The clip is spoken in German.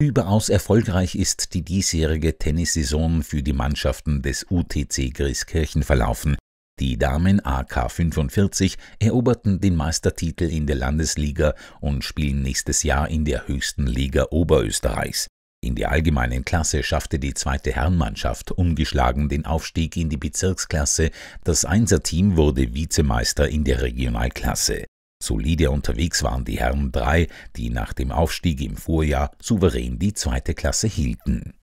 Überaus erfolgreich ist die diesjährige Tennissaison für die Mannschaften des UTC Griskirchen verlaufen. Die Damen AK45 eroberten den Meistertitel in der Landesliga und spielen nächstes Jahr in der höchsten Liga Oberösterreichs. In der allgemeinen Klasse schaffte die zweite Herrenmannschaft ungeschlagen den Aufstieg in die Bezirksklasse, das Einserteam wurde Vizemeister in der Regionalklasse. Solide unterwegs waren die Herren drei, die nach dem Aufstieg im Vorjahr souverän die zweite Klasse hielten.